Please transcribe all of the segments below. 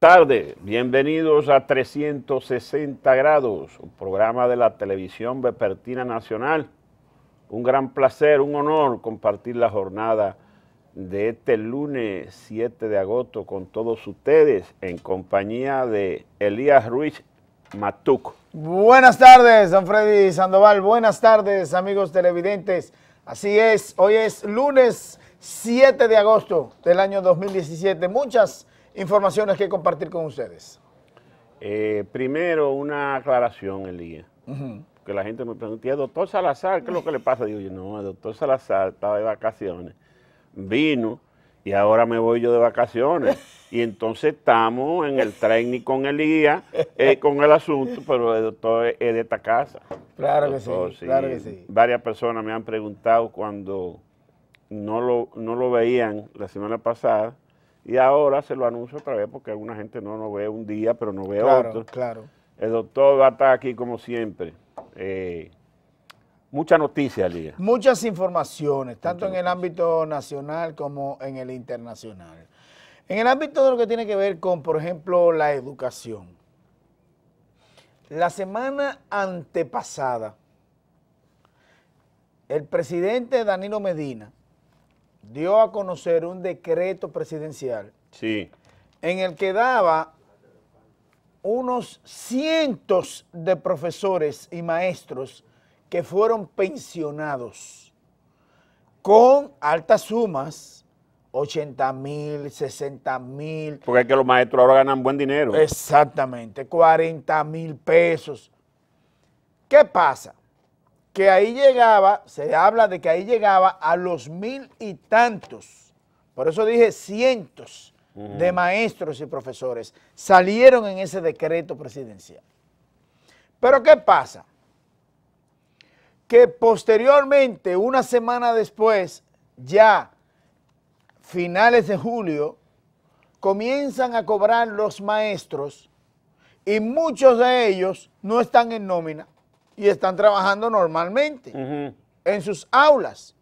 Buenas tardes, bienvenidos a 360 grados, un programa de la televisión Vepertina nacional. Un gran placer, un honor compartir la jornada de este lunes 7 de agosto con todos ustedes en compañía de Elías Ruiz Matuco. Buenas tardes, don Freddy Sandoval. Buenas tardes, amigos televidentes. Así es, hoy es lunes 7 de agosto del año 2017. Muchas informaciones que compartir con ustedes. Eh, primero, una aclaración, Elías. Porque Que la gente me preguntía, doctor Salazar, ¿qué es lo que le pasa? Digo no, el doctor Salazar estaba de vacaciones, vino y ahora me voy yo de vacaciones. Y entonces estamos en el tren con Elías, eh, con el asunto, pero el doctor es de esta casa. Claro que sí, claro que sí. Varias personas me han preguntado cuando no no lo veían la semana pasada, y ahora se lo anuncio otra vez porque alguna gente no nos ve un día, pero no ve otro. Claro. El doctor va a estar aquí como siempre. Eh, Muchas noticias, Lía. Muchas informaciones, tanto en el ámbito nacional como en el internacional. En el ámbito de lo que tiene que ver con, por ejemplo, la educación. La semana antepasada, el presidente Danilo Medina dio a conocer un decreto presidencial sí. en el que daba unos cientos de profesores y maestros que fueron pensionados con altas sumas, 80 mil, 60 mil. Porque es que los maestros ahora ganan buen dinero. Exactamente, 40 mil pesos. ¿Qué pasa? que ahí llegaba, se habla de que ahí llegaba a los mil y tantos, por eso dije cientos de maestros y profesores, salieron en ese decreto presidencial. Pero ¿qué pasa? Que posteriormente, una semana después, ya finales de julio, comienzan a cobrar los maestros y muchos de ellos no están en nómina y están trabajando normalmente en sus aulas.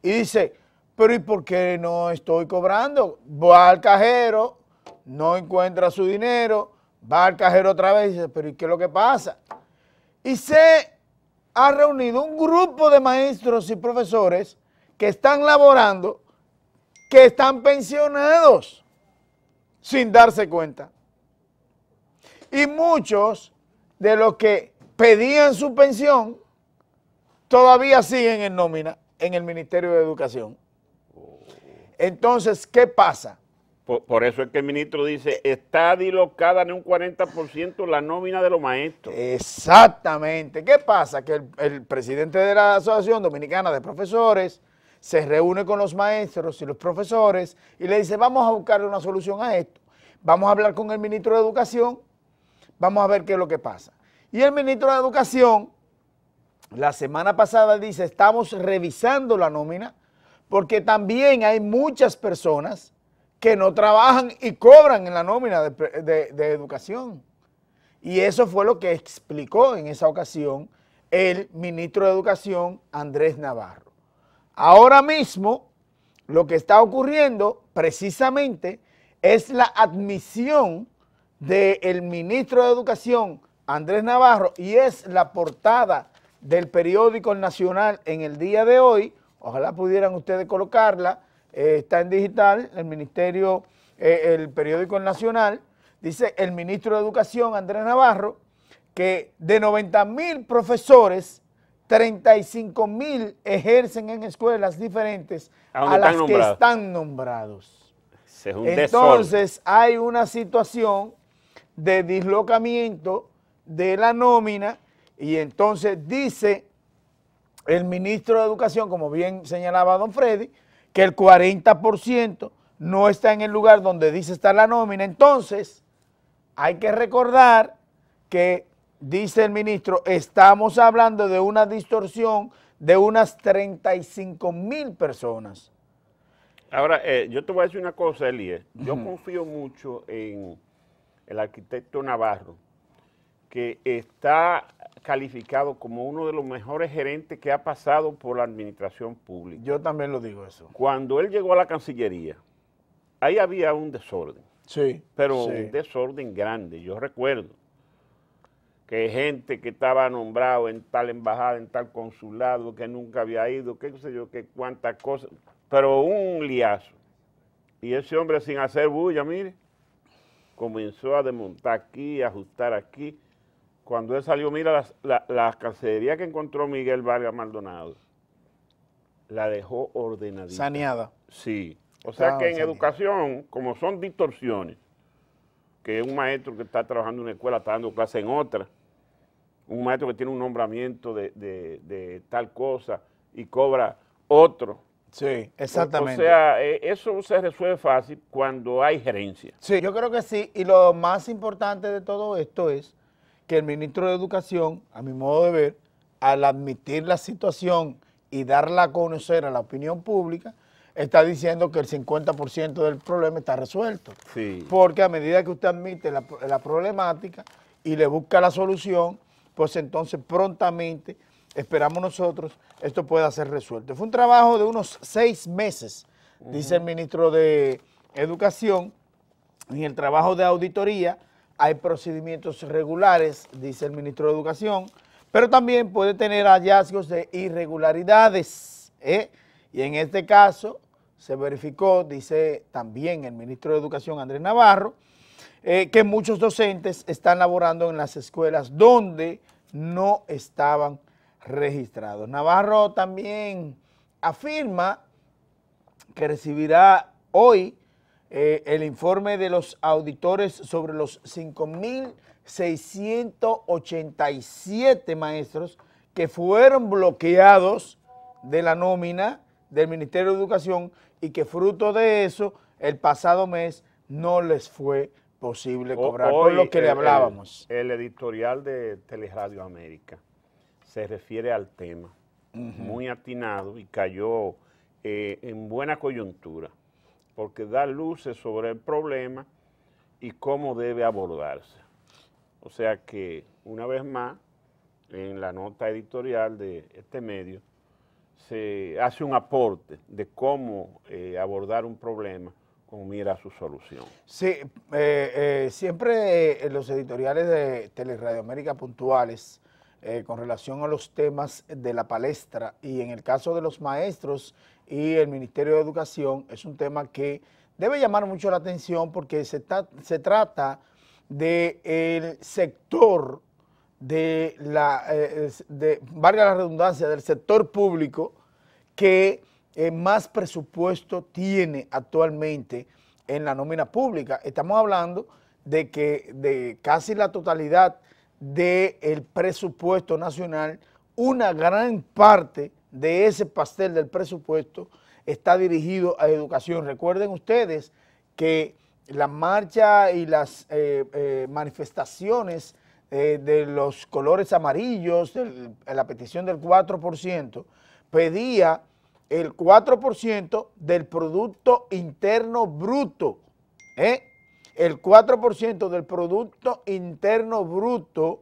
Y dice, pero ¿y por qué no estoy cobrando? Va al cajero, no encuentra su dinero, va al cajero otra vez y dice, pero ¿y qué es lo que pasa? Y se ha reunido un grupo de maestros y profesores que están laborando, que están pensionados sin darse cuenta. Y muchos de los que pedían su pensión, todavía siguen en nómina en el Ministerio de Educación. Entonces, ¿qué pasa? Por, eso es que el ministro dice, está dilocada en un 40% la nómina de los maestros. Exactamente. ¿Qué pasa? Que el, el, presidente de la Asociación Dominicana de Profesores se reúne con los maestros y los profesores y le dice, vamos a buscarle una solución a esto. Vamos a hablar con el ministro de Educación, vamos a ver qué es lo que pasa. Y el ministro de Educación, la semana pasada dice, estamos revisando la nómina, porque también hay muchas personas que no trabajan y cobran en la nómina de, educación. Y eso fue lo que explicó en esa ocasión el ministro de Educación, Andrés Navarro. Ahora mismo, lo que está ocurriendo precisamente es la admisión del ministro de Educación, Andrés Navarro, y es la portada del periódico Nacional en el día de hoy. Ojalá pudieran ustedes colocarla. Eh, está en digital, el ministerio, eh, el periódico Nacional. Dice el ministro de Educación, Andrés Navarro, que de 90 mil profesores, 35 mil ejercen en escuelas diferentes a, las que están nombrados. Entonces hay una situación de dislocamiento de la nómina y entonces dice el ministro de Educación, como bien señalaba don Freddy, que el 40% no está en el lugar donde dice está la nómina. Entonces, hay que recordar que, dice el ministro, estamos hablando de una distorsión de unas 35 mil personas. Ahora, eh, yo te voy a decir una cosa, Elie, Yo confío mucho en el arquitecto Navarro, que está calificado como uno de los mejores gerentes que ha pasado por la administración pública. Yo también lo digo eso. Cuando él llegó a la Cancillería, ahí había un desorden. Sí. Pero un desorden grande, yo recuerdo. Que gente que estaba nombrado en tal embajada, en tal consulado, que nunca había ido, qué sé yo, qué cuántas cosas. Pero un liazo. Y ese hombre sin hacer bulla, mire, comenzó a desmontar aquí, a ajustar aquí cuando él salió, mira las, la, la que encontró Miguel Vargas Maldonado, la dejó ordenadita. Saneada. Sí. O sea ah, que en educación, como son distorsiones, que un maestro que está trabajando en una escuela está dando clase en otra, un maestro que tiene un nombramiento de, tal cosa y cobra otro. Sí, exactamente. o, sea, eh, eso se resuelve fácil cuando hay gerencia. Sí, yo creo que sí. Y lo más importante de todo esto es que el ministro de Educación, a mi modo de ver, al admitir la situación y darla a conocer a la opinión pública, está diciendo que el 50% del problema está resuelto. Porque a medida que usted admite la, problemática y le busca la solución, pues entonces prontamente, esperamos nosotros, esto pueda ser resuelto. Fue un trabajo de unos seis meses, dice el ministro de Educación, y el trabajo de auditoría, hay procedimientos regulares, dice el ministro de Educación, pero también puede tener hallazgos de irregularidades. ¿eh? Y en este caso se verificó, dice también el ministro de Educación, Andrés Navarro, eh, que muchos docentes están laborando en las escuelas donde no estaban registrados. Navarro también afirma que recibirá hoy eh, el informe de los auditores sobre los 5.687 maestros que fueron bloqueados de la nómina del Ministerio de Educación y que fruto de eso el pasado mes no les fue posible cobrar, Hoy, lo que el, le hablábamos. El, editorial de Teleradio América se refiere al tema, muy atinado y cayó eh, en buena coyuntura porque da luces sobre el problema y cómo debe abordarse. O sea que, una vez más, en la nota editorial de este medio, se hace un aporte de cómo eh, abordar un problema con mira a su solución. Sí, eh, eh, siempre en los editoriales de Teleradio América puntuales con relación a los temas de la palestra y en el caso de los maestros y el Ministerio de Educación es un tema que debe llamar mucho la atención porque se, está se trata del sector de la, eh, de, valga la redundancia, del sector público que eh, más presupuesto tiene actualmente en la nómina pública. Estamos hablando de que de casi la totalidad del presupuesto nacional, una gran parte de ese pastel del presupuesto está dirigido a educación. Recuerden ustedes que la marcha y las eh, eh, manifestaciones eh, de los colores amarillos, la petición del 4%, pedía el 4% del Producto Interno Bruto. El 4% del Producto Interno Bruto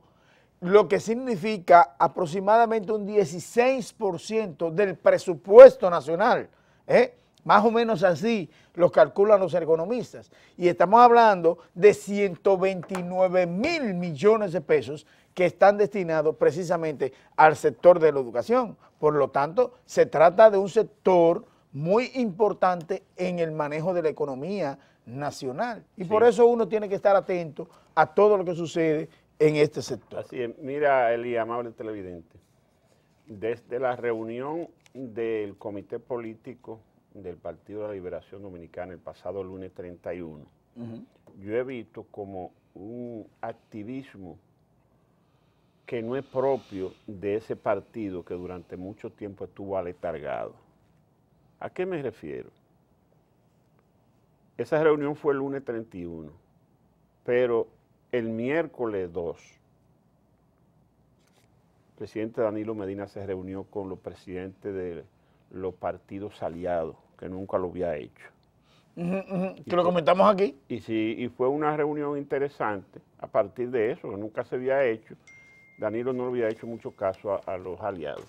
lo que significa aproximadamente un 16% del presupuesto nacional. ¿eh? Más o menos así lo calculan los economistas. Y estamos hablando de 129 mil millones de pesos que están destinados precisamente al sector de la educación. Por lo tanto, se trata de un sector muy importante en el manejo de la economía nacional. Y por eso uno tiene que estar atento a todo lo que sucede en este sector. Así Mira, Eli, amable televidente, desde la reunión del Comité Político del Partido de la Liberación Dominicana el pasado lunes 31, yo he visto como un activismo que no es propio de ese partido que durante mucho tiempo estuvo aletargado. ¿A qué me refiero? Esa reunión fue el lunes 31, pero el miércoles 2, el presidente Danilo Medina se reunió con los presidentes de los partidos aliados, que nunca lo había hecho. ¿Te lo comentamos aquí. Y, sí, y fue una reunión interesante a partir de eso, que nunca se había hecho. Danilo no le había hecho mucho caso a, los aliados.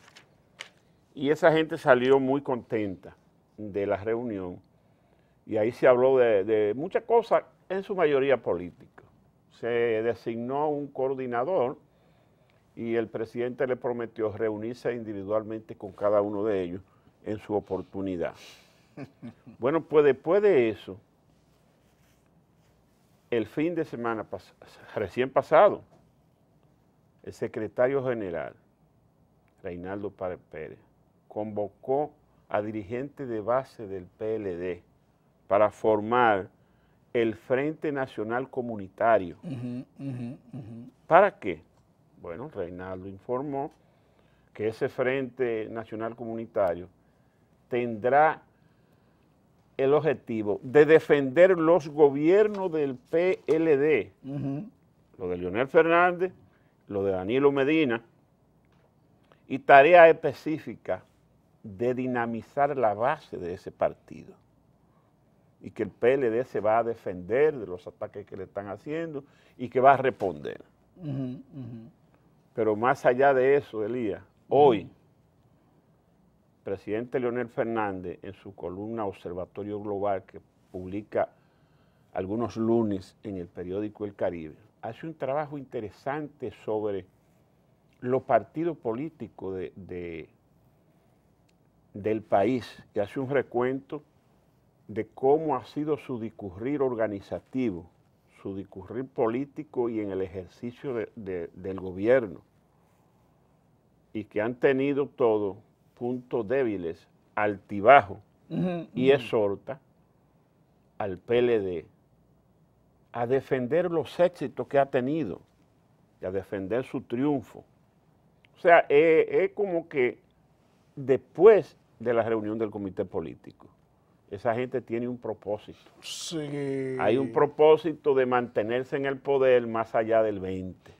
Y esa gente salió muy contenta de la reunión. Y ahí se habló de, de muchas cosas, en su mayoría política se designó un coordinador y el presidente le prometió reunirse individualmente con cada uno de ellos en su oportunidad. Bueno, pues después de eso, el fin de semana recién pasado, el secretario general, Reinaldo Pérez, convocó a dirigentes de base del PLD para formar el Frente Nacional Comunitario. ¿Para qué? Bueno, Reinaldo informó que ese Frente Nacional Comunitario tendrá el objetivo de defender los gobiernos del PLD, lo de Leonel Fernández, lo de Danilo Medina, y tarea específica de dinamizar la base de ese partido y que el PLD se va a defender de los ataques que le están haciendo y que va a responder. Pero más allá de eso, Elías, hoy, presidente Leonel Fernández, en su columna Observatorio Global, que publica algunos lunes en el periódico El Caribe, hace un trabajo interesante sobre los partidos políticos del país y hace un recuento de cómo ha sido su discurrir organizativo, su discurrir político y en el ejercicio del gobierno, y que han tenido todos puntos débiles, altibajo y exhorta al PLD a defender los éxitos que ha tenido y a defender su triunfo. O sea, eh, es como que después de la reunión del comité político, esa gente tiene un propósito. Sí. Hay un propósito de mantenerse en el poder más allá del 20.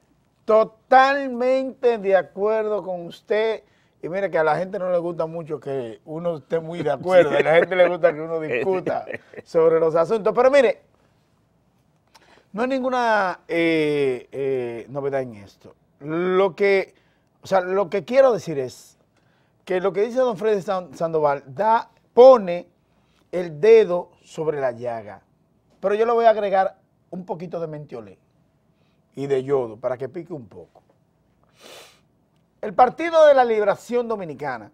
Totalmente de acuerdo con usted. Y mire que a la gente no le gusta mucho que uno esté muy de acuerdo. A la gente le gusta que uno discuta sobre los asuntos. Pero mire, no hay ninguna eh, eh, novedad en esto. Lo que, lo que quiero decir es que lo que dice don Freddy Sandoval da, pone el dedo sobre la llaga. Pero yo le voy a agregar un poquito de mentiolé y de yodo para que pique un poco. El Partido de la Liberación Dominicana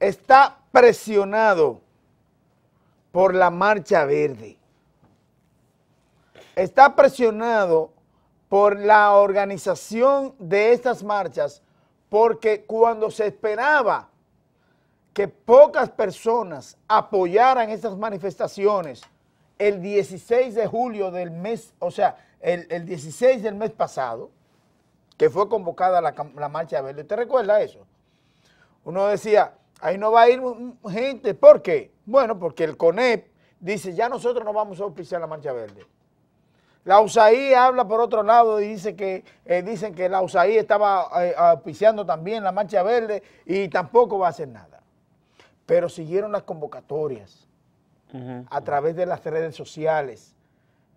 está presionado por la Marcha Verde. Está presionado por la organización de estas marchas porque cuando se esperaba que pocas personas apoyaran esas manifestaciones el 16 de julio del mes, o sea, el, 16 del mes pasado, que fue convocada la, la marcha verde. ¿Te recuerda eso? Uno decía, ahí no va a ir gente. ¿Por qué? Bueno, porque el CONEP dice, ya nosotros no vamos a auspiciar la marcha verde. La USAID habla por otro lado y dice que, eh, dicen que la USAID estaba eh, auspiciando también la marcha verde y tampoco va a hacer nada pero siguieron las convocatorias a través de las redes sociales,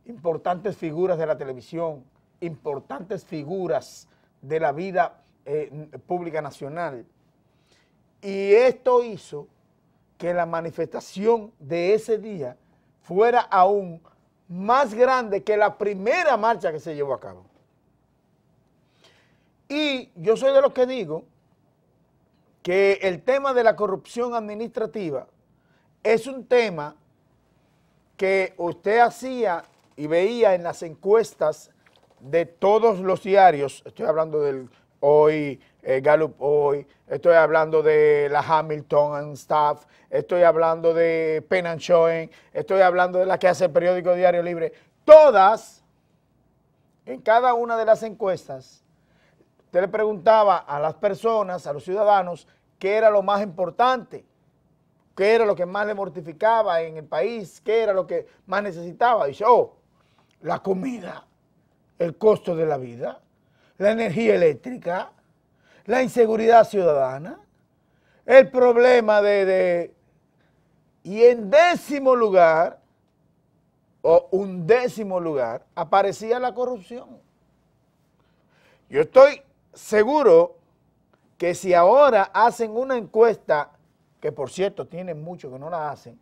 importantes figuras de la televisión, importantes figuras de la vida eh, pública nacional. Y esto hizo que la manifestación de ese día fuera aún más grande que la primera marcha que se llevó a cabo. Y yo soy de los que digo que el tema de la corrupción administrativa es un tema que usted hacía y veía en las encuestas de todos los diarios, estoy hablando del hoy, eh, Gallup hoy, estoy hablando de la Hamilton and Staff, estoy hablando de Penn and Schoen, estoy hablando de la que hace el periódico Diario Libre, todas, en cada una de las encuestas, usted le preguntaba a las personas, a los ciudadanos, qué era lo más importante, qué era lo que más le mortificaba en el país, qué era lo que más necesitaba. Dice, oh, la comida, el costo de la vida, la energía eléctrica, la inseguridad ciudadana, el problema de... y en décimo lugar, o undécimo lugar, aparecía la corrupción. Yo estoy seguro que si ahora hacen una encuesta, que por cierto tienen mucho que no la hacen,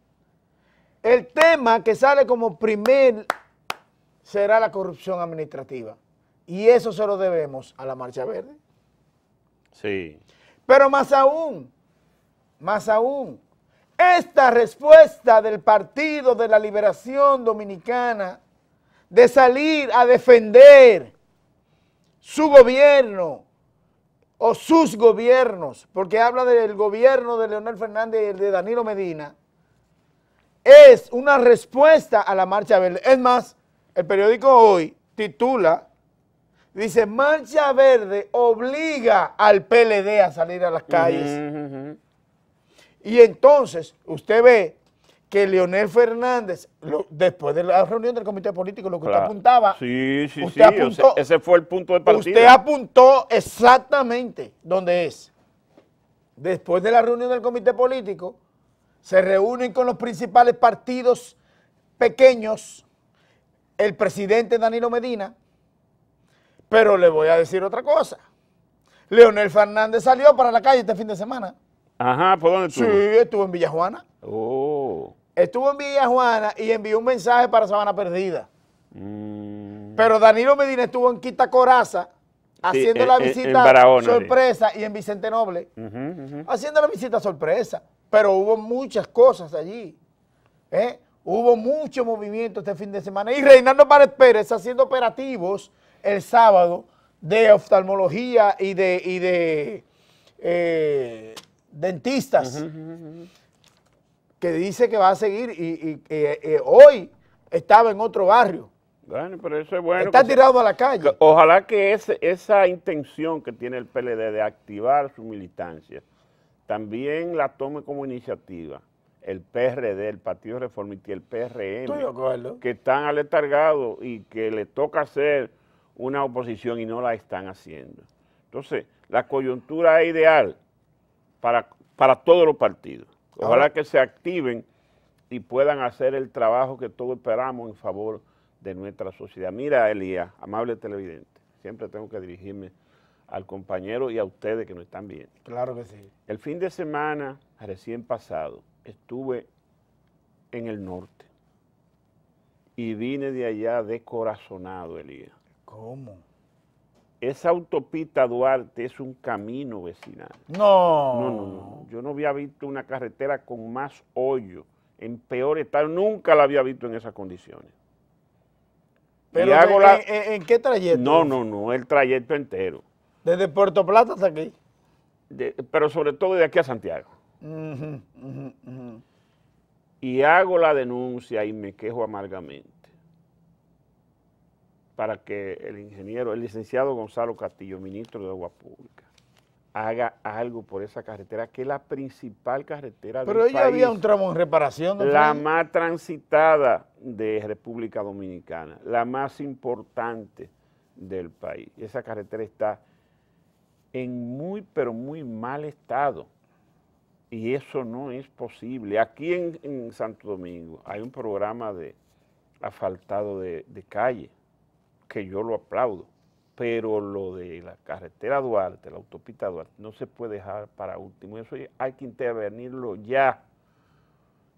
el tema que sale como primer será la corrupción administrativa. Y eso se lo debemos a la Marcha Verde. Sí. Pero más aún, más aún, esta respuesta del Partido de la Liberación Dominicana de salir a defender su gobierno, o sus gobiernos, porque habla del gobierno de Leonel Fernández y el de Danilo Medina, es una respuesta a la marcha verde. Es más, el periódico hoy titula, dice, marcha verde obliga al PLD a salir a las calles. Y entonces usted ve que Leonel Fernández, después de la reunión del comité político, lo que usted apuntaba, sí, sí, sí, ese fue el punto de partida. Usted apuntó exactamente dónde es. Después de la reunión del comité político, se reúnen con los principales partidos pequeños, el presidente Danilo Medina, pero le voy a decir otra cosa. Leonel Fernández salió para la calle este fin de semana. Ajá, ¿por dónde estuvo? Sí, estuvo en Villajuana. Oh estuvo en Villa Juana y envió un mensaje para Sabana Perdida. Mm. Pero Danilo Medina estuvo en Quita Coraza haciendo eh, la visita sorpresa y en Vicente Noble haciendo la visita sorpresa. Pero hubo muchas cosas allí. ¿eh? Hubo mucho movimiento este fin de semana. Y Reinaldo Párez Pérez haciendo operativos el sábado de oftalmología y de, de eh, dentistas que dice que va a seguir y, y, eh, eh, hoy estaba en otro barrio. Bueno, pero eso es bueno. Está tirado a la calle. ojalá que esa intención que tiene el PLD de activar su militancia también la tome como iniciativa el PRD, el Partido Reformista y el PRM, que están aletargados y que le toca hacer una oposición y no la están haciendo. Entonces, la coyuntura es ideal para, para todos los partidos. Ojalá que se activen y puedan hacer el trabajo que todos esperamos en favor de nuestra sociedad. Mira, Elías, amable televidente, siempre tengo que dirigirme al compañero y a ustedes que nos están viendo. Claro que sí. El fin de semana recién pasado estuve en el norte y vine de allá descorazonado, Elías. ¿Cómo? Esa autopista Duarte es un camino vecinal. No. No, no, no. Yo no había visto una carretera con más hoyo, en peor estado. Nunca la había visto en esas condiciones. Pero en, la... en, qué trayecto? No, no, no, el trayecto entero. ¿Desde Puerto Plata hasta aquí? pero sobre todo de aquí a Santiago. Y hago la denuncia y me quejo amargamente para que el ingeniero, el licenciado Gonzalo Castillo, ministro de Agua Pública, haga algo por esa carretera, que es la principal carretera Pero ella había un tramo en reparación. La más transitada de República Dominicana, la más importante del país. Esa carretera está en muy, pero muy mal estado. Y eso no es posible. Aquí en, Santo Domingo hay un programa de asfaltado de, de calle que yo lo aplaudo, pero lo de la carretera Duarte, la autopista Duarte, no se puede dejar para último. Eso hay que intervenirlo ya.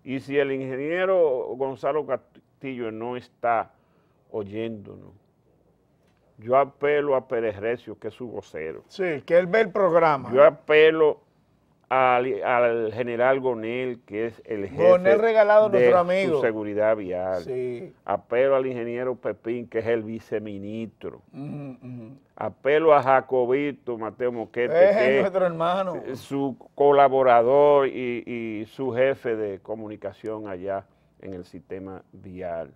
Y si el ingeniero Gonzalo Castillo no está oyéndonos, yo apelo a Pérez Recio, que es su vocero. Sí, que él ve el programa. Yo apelo al, general Gonel, que es el jefe de Su seguridad vial. Apelo al ingeniero Pepín, que es el viceministro. Apelo a Jacobito Mateo Moquete, es nuestro hermano. su colaborador y, su jefe de comunicación allá en el sistema vial.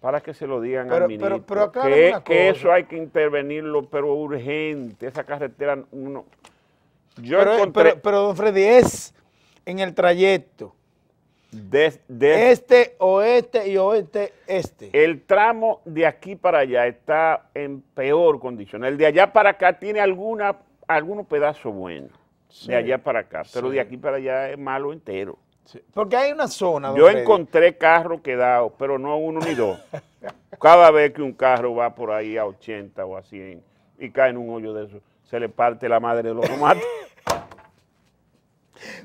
Para que se lo digan al ministro. que, que eso hay que intervenirlo, pero urgente. Esa carretera uno pero, pero, don Freddy, es en el trayecto. este, oeste y oeste, este. El tramo de aquí para allá está en peor condición. El de allá para acá tiene alguna, algunos pedazos buenos. de allá para acá, pero de aquí para allá es malo entero. Porque hay una zona. Yo encontré carros quedados, pero no uno ni dos. Cada vez que un carro va por ahí a 80 o a 100 y cae en un hoyo de eso, se le parte la madre de los tomates.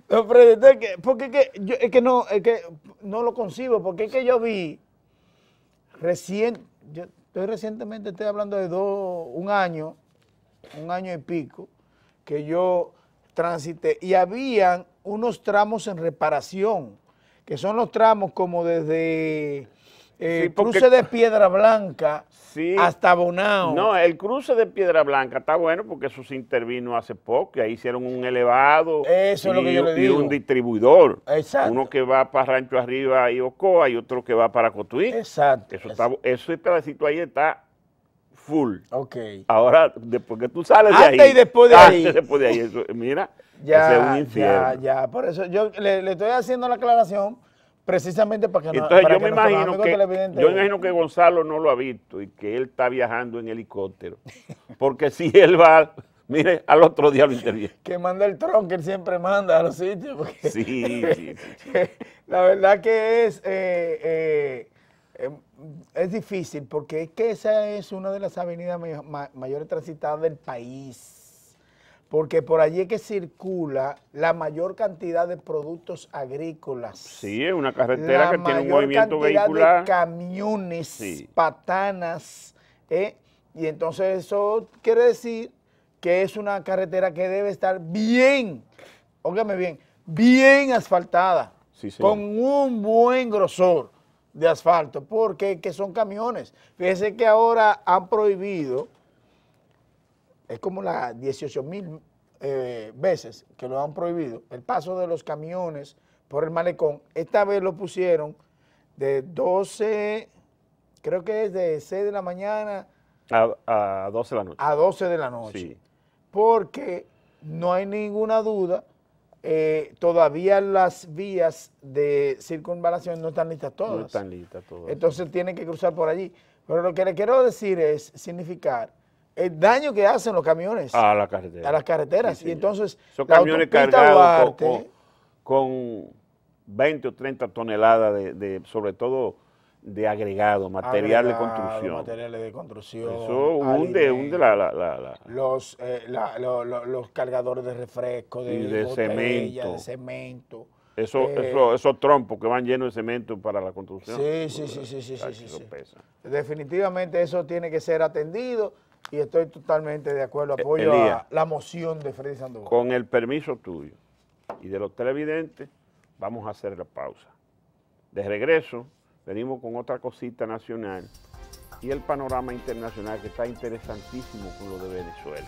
No, porque que, no, es que no lo concibo, porque es que yo vi recién, yo recientemente, estoy hablando de dos, un año, un año y pico, que yo transité y habían unos tramos en reparación, que son los tramos como desde el eh, cruce de Piedra Blanca hasta Bonao. No, el cruce de Piedra Blanca está bueno porque eso se intervino hace poco, ahí hicieron un elevado y, un distribuidor. Uno que va para Rancho Arriba y Ocoa y otro que va para Cotuí. Exacto. Eso, está, ese pedacito ahí está full. Ok. Ahora, después que tú sales de ahí. y después de ahí. después de ahí. mira, ya, ese es un infierno. Ya, ya. Por eso yo le estoy haciendo la aclaración Precisamente para que Entonces, yo, me imagino que, yo imagino que Gonzalo no lo ha visto y que él está viajando en helicóptero. Porque si él va, mire, al otro día lo interviene. Que manda el tronco, él siempre manda a los sitios. sí, sí, La verdad que es, eh, eh, em, es difícil porque es que esa es una de las avenidas mayores transitadas del país porque por allí es que circula la mayor cantidad de productos agrícolas. Sí, es una carretera que tiene un movimiento vehicular. De camiones, patanas, ¿eh? y entonces eso quiere decir que es una carretera que debe estar bien, óigame bien, bien asfaltada, sí, con un buen grosor de asfalto, porque son camiones. Fíjense que ahora han prohibido es como las 18 mil eh, veces que lo han prohibido, el paso de los camiones por el malecón, esta vez lo pusieron de 12, creo que es de 6 de la mañana a, 12 de la noche. A 12 de la noche. Porque no hay ninguna duda, eh, todavía las vías de circunvalación no están listas todas. No están listas todas. Entonces tienen que cruzar por allí. Pero lo que le quiero decir es significar el daño que hacen los camiones. A la carreteras A las carreteras. y entonces. Son camiones cargados con, 20 o 30 toneladas de, sobre todo de agregado, material de construcción. Materiales de construcción. Eso hunde, hunde la, la, la, los, eh, los cargadores de refresco, de, y de cemento. Eh, eso, esos trompos que van llenos de cemento para la construcción. sí, sí, sí, sí, sí, sí. Definitivamente eso tiene que ser atendido y estoy totalmente de acuerdo, e-, apoyo la moción de Freddy Sandoval. Con el permiso tuyo y de los televidentes, vamos a hacer la pausa. De regreso, venimos con otra cosita nacional y el panorama internacional que está interesantísimo con lo de Venezuela.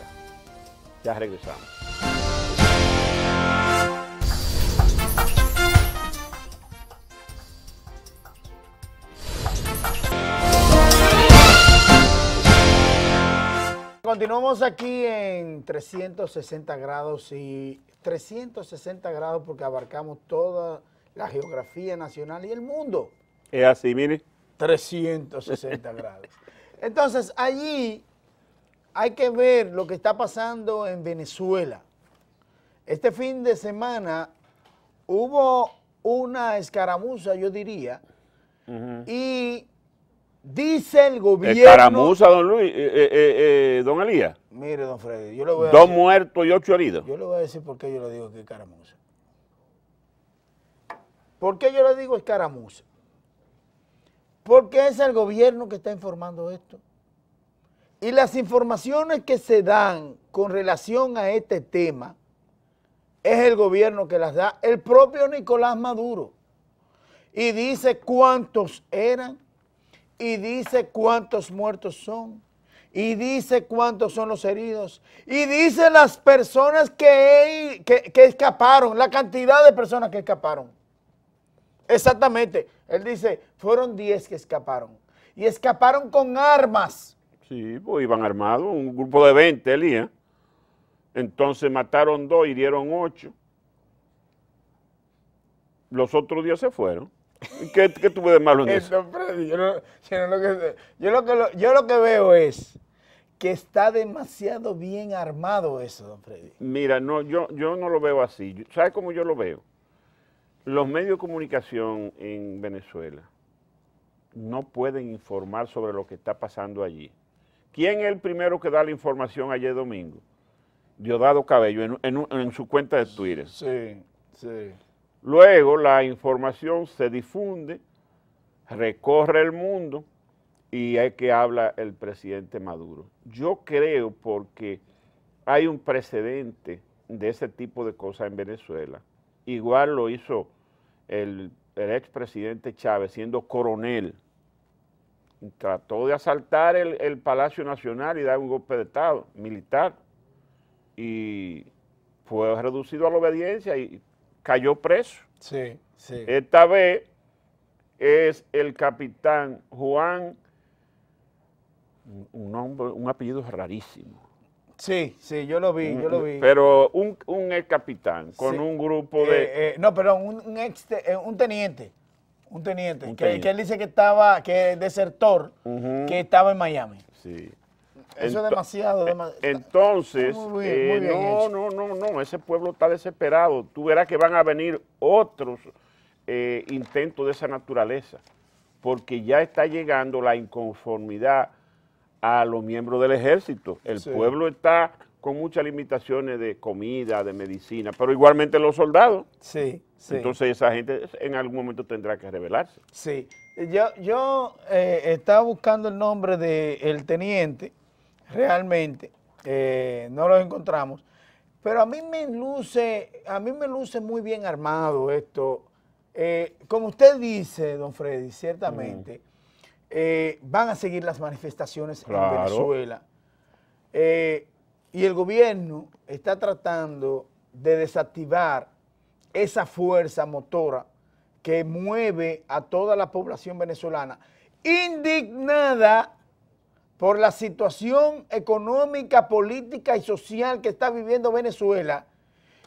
Ya regresamos. continuamos aquí en 360 grados y 360 grados porque abarcamos toda la geografía nacional y el mundo. Es así, mire. 360 grados. Entonces, allí hay que ver lo que está pasando en Venezuela. Este fin de semana hubo una escaramuza, yo diría, y Dice el gobierno. Caramuza, don Luis, eh, eh, eh, don Elías. Mire, don Freddy, Dos muertos y ocho heridos. Yo le voy a decir por qué yo le digo que es ¿Por qué yo le digo es Porque es el gobierno que está informando esto. Y las informaciones que se dan con relación a este tema es el gobierno que las da, el propio Nicolás Maduro. Y dice cuántos eran y dice cuántos muertos son, y dice cuántos son los heridos, y dice las personas que, escaparon, la cantidad de personas que escaparon. Exactamente, él dice, fueron 10 que escaparon, y escaparon con armas. Sí, pues iban armados, un grupo de 20, Elías. Entonces mataron dos, hirieron ocho. Los otros días se fueron. ¿Qué, tuve de malo en eso? Yo, lo que, veo es que está demasiado bien armado eso, don Freddy. Mira, no, yo, yo no lo veo así. ¿Sabes cómo yo lo veo? Los medios de comunicación en Venezuela no pueden informar sobre lo que está pasando allí. ¿Quién es el primero que da la información ayer domingo? Diosdado Cabello, en su cuenta de Twitter. Sí, sí. Luego la información se difunde, recorre el mundo y es que habla el presidente Maduro. Yo creo porque hay un precedente de ese tipo de cosas en Venezuela. Igual lo hizo el, expresidente Chávez siendo coronel. Trató de asaltar el, el Palacio Nacional y dar un golpe de Estado militar y fue reducido a la obediencia y cayó preso. Sí, sí. Esta vez es el capitán Juan, un nombre, un apellido rarísimo. Sí, sí, yo lo vi, yo lo mm, vi. Pero un, un ex capitán con un grupo de... Eh, eh, no, pero un, un, ex, eh, un teniente. Un teniente, que, él dice que estaba, que es desertor, que estaba en Miami. Sí. Eso es e- demasiado. entonces, eh, no, no, no, no, ese pueblo está desesperado. Tú verás que van a venir otros eh, intentos de esa naturaleza, porque ya está llegando la inconformidad a los miembros del ejército. El pueblo está con muchas limitaciones de comida, de medicina, pero igualmente los soldados. Sí, Entonces esa gente en algún momento tendrá que rebelarse. Sí. Yo, yo eh, estaba buscando el nombre del teniente realmente eh, no los encontramos. Pero a mí me luce, a mí me luce muy bien armado esto. Eh, como usted dice, don Freddy, ciertamente, eh, van a seguir las manifestaciones en Venezuela. y el gobierno está tratando de desactivar esa fuerza motora que mueve a toda la población venezolana indignada por la situación económica, política y social que está viviendo Venezuela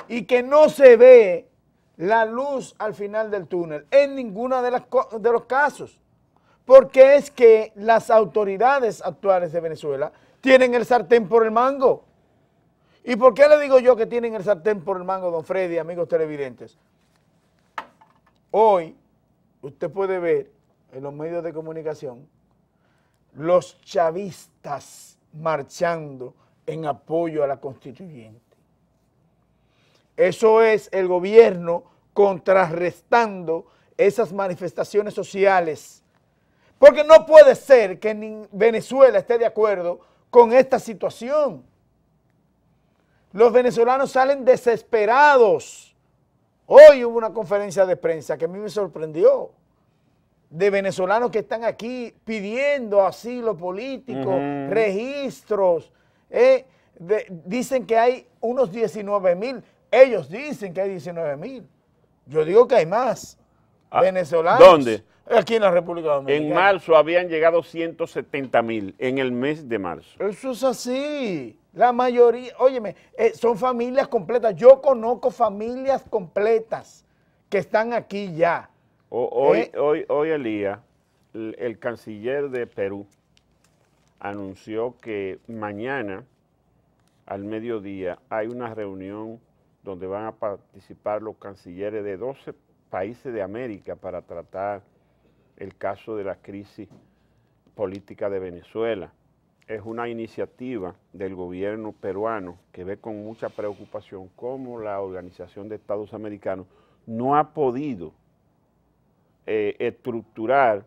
y que no se ve la luz al final del túnel en ninguno de, de los casos. Porque es que las autoridades actuales de Venezuela tienen el sartén por el mango. ¿Y por qué le digo yo que tienen el sartén por el mango, don Freddy, amigos televidentes? Hoy usted puede ver en los medios de comunicación los chavistas marchando en apoyo a la constituyente. Eso es el gobierno contrarrestando esas manifestaciones sociales. Porque no puede ser que Venezuela esté de acuerdo con esta situación. Los venezolanos salen desesperados. Hoy hubo una conferencia de prensa que a mí me sorprendió de venezolanos que están aquí pidiendo asilo político, registros. Eh, dicen que hay unos 19 mil. Ellos dicen que hay 19 mil. Yo digo que hay más. Ah, venezolanos. ¿Dónde? Aquí en la República Dominicana. En marzo habían llegado 170 mil, en el mes de marzo. Eso es así. La mayoría, óyeme, eh, son familias completas. Yo conozco familias completas que están aquí ya hoy, eh. hoy, hoy, Elías, el canciller de Perú anunció que mañana al mediodía hay una reunión donde van a participar los cancilleres de 12 países de América para tratar el caso de la crisis política de Venezuela. Es una iniciativa del gobierno peruano que ve con mucha preocupación cómo la Organización de Estados Americanos no ha podido eh, estructurar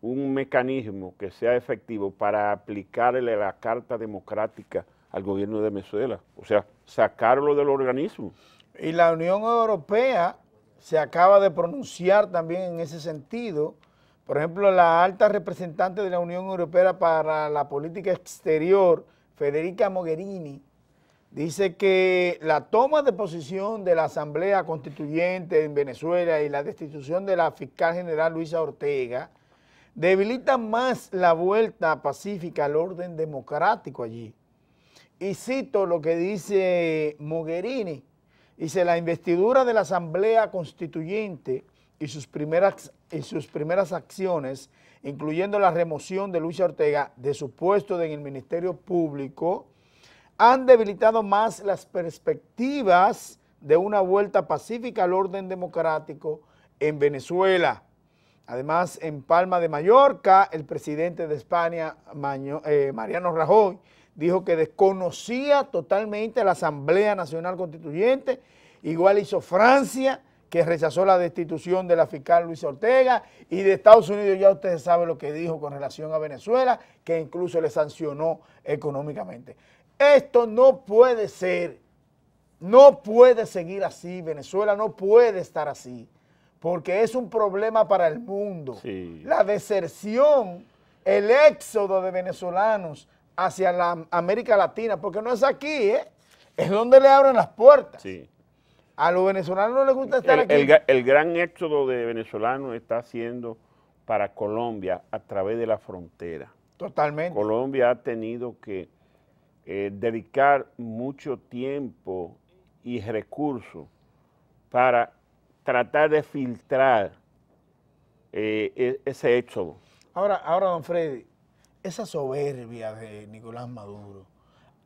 un mecanismo que sea efectivo para aplicarle la Carta Democrática al gobierno de Venezuela, o sea, sacarlo del organismo. Y la Unión Europea se acaba de pronunciar también en ese sentido. Por ejemplo, la alta representante de la Unión Europea para la política exterior, Federica Mogherini, Dice que la toma de posición de la Asamblea Constituyente en Venezuela y la destitución de la fiscal general Luisa Ortega debilitan más la vuelta pacífica al orden democrático allí. Y cito lo que dice Mogherini, dice la investidura de la Asamblea Constituyente y sus primeras, y sus primeras acciones, incluyendo la remoción de Luisa Ortega de su puesto en el Ministerio Público, han debilitado más las perspectivas de una vuelta pacífica al orden democrático en Venezuela. Además, en Palma de Mallorca, el presidente de España, eh, Mariano Rajoy, dijo que desconocía totalmente la Asamblea Nacional Constituyente, igual hizo Francia, que rechazó la destitución de la fiscal Luis Ortega, y de Estados Unidos ya ustedes saben lo que dijo con relación a Venezuela, que incluso le sancionó económicamente. Esto no puede ser. No puede seguir así. Venezuela no puede estar así. Porque es un problema para el mundo. La deserción, el éxodo de venezolanos hacia la América Latina, porque no es aquí, ¿eh? es donde le abren las puertas. Sí. A los venezolanos no les gusta estar aquí. El, el, gran éxodo de venezolanos está siendo para Colombia a través de la frontera. Totalmente. Colombia ha tenido que eh, dedicar mucho tiempo y recursos para tratar de filtrar eh, e-, ese éxodo. Ahora, ahora, don Freddy, esa soberbia de Nicolás Maduro.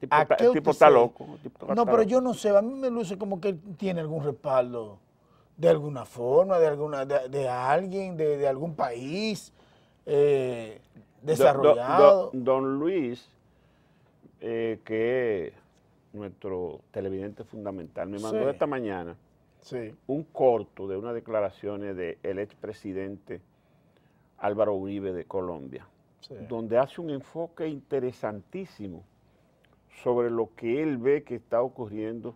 el tipo está loco. no, pero yo no sé, a mí me luce como que tiene algún respaldo de alguna forma, de alguna, de, alguien, de, algún país eh, desarrollado. don Luis eh, que nuestro televidente fundamental me mandó esta mañana un corto de unas declaraciones del expresidente Álvaro Uribe de Colombia, donde hace un enfoque interesantísimo sobre lo que él ve que está ocurriendo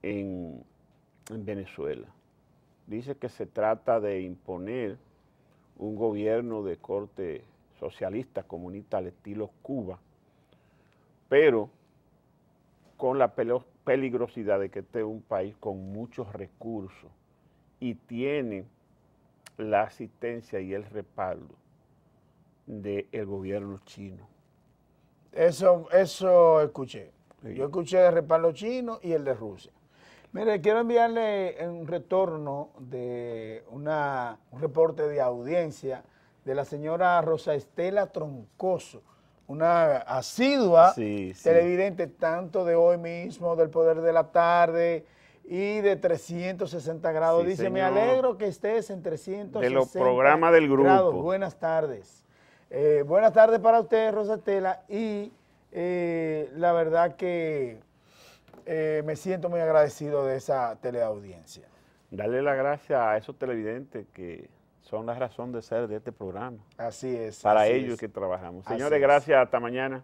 en Venezuela. Dice que se trata de imponer un gobierno de corte socialista, comunista al estilo Cuba, pero con la peligrosidad de que esté un país con muchos recursos y tiene la asistencia y el respaldo del gobierno chino. Eso, eso escuché. Yo escuché el respaldo chino y el de Rusia. Mire, quiero enviarle un retorno de un reporte de audiencia de la señora Rosa Estela Troncoso, una asidua televidente tanto de hoy mismo, del Poder de la Tarde y de 360 grados. Dice, me alegro que estés en 360 De los programas del grupo. Buenas tardes. Eh, buenas tardes para usted, Rosatela, y eh, la verdad que eh, me siento muy agradecido de esa teleaudiencia. Dale la gracia a esos televidentes que son la razón de ser de este programa. Así es. Para ellos que trabajamos. Señores, gracias. Hasta mañana.